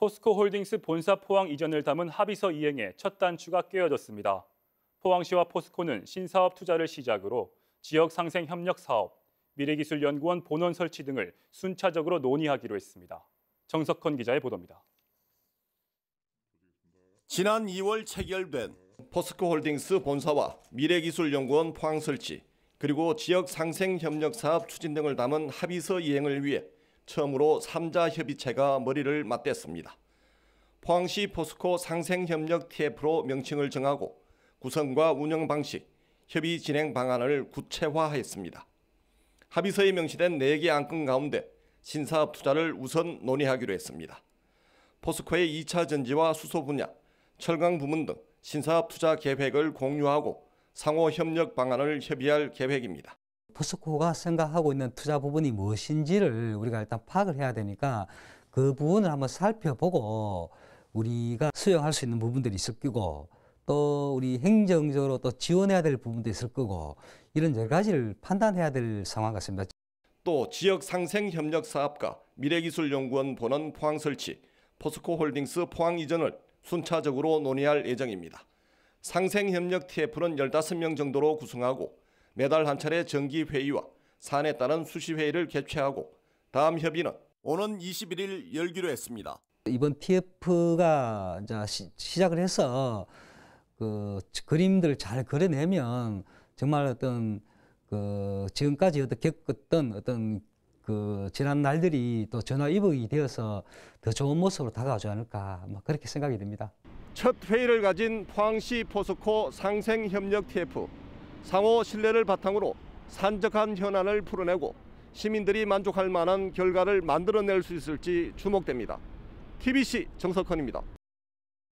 포스코홀딩스 본사 포항 이전을 담은 합의서 이행에 첫 단추가 깨어졌습니다. 포항시와 포스코는 신사업 투자를 시작으로 지역 상생 협력 사업, 미래기술연구원 본원 설치 등을 순차적으로 논의하기로 했습니다. 정석헌 기자의 보도입니다. 지난 2월 체결된 포스코홀딩스 본사와 미래기술연구원 포항 설치 그리고 지역 상생 협력 사업 추진 등을 담은 합의서 이행을 위해 처음으로 3자 협의체가 머리를 맞댔습니다. 포항시 포스코 상생협력 TF로 명칭을 정하고 구성과 운영 방식, 협의 진행 방안을 구체화했습니다. 합의서에 명시된 4개 안건 가운데 신사업 투자를 우선 논의하기로 했습니다. 포스코의 2차 전지와 수소 분야, 철강 부문 등 신사업 투자 계획을 공유하고 상호 협력 방안을 협의할 계획입니다. 포스코가 생각하고 있는 투자 부분이 무엇인지를 우리가 일단 파악을 해야 되니까 그 부분을 한번 살펴보고 우리가 수용할 수 있는 부분들이 있을 거고 또 우리 행정적으로 또 지원해야 될 부분도 있을 거고 이런 여러 가지를 판단해야 될 상황 같습니다. 또 지역 상생 협력 사업과 미래기술연구원 본원 포항 설치, 포스코 홀딩스 포항 이전을 순차적으로 논의할 예정입니다. 상생협력 TF는 15명 정도로 구성하고 매달 한 차례 정기 회의와 산에 따른 수시 회의를 개최하고 다음 협의는 오는 21일 열기로 했습니다. 이번 TF가 이제 시, 작을 해서 그 그림들을 잘 그려내면 정말 어떤 그 지금까지 어떤 겪었던 어떤 그 지난 날들이 또 전화위복이 되어서 더 좋은 모습으로 다가오지 않을까 뭐 그렇게 생각이 듭니다. 첫 회의를 가진 포항시 포스코 상생협력 TF 상호 신뢰를 바탕으로 산적한 현안을 풀어내고 시민들이 만족할 만한 결과를 만들어낼 수 있을지 주목됩니다. TBC 정석헌입니다.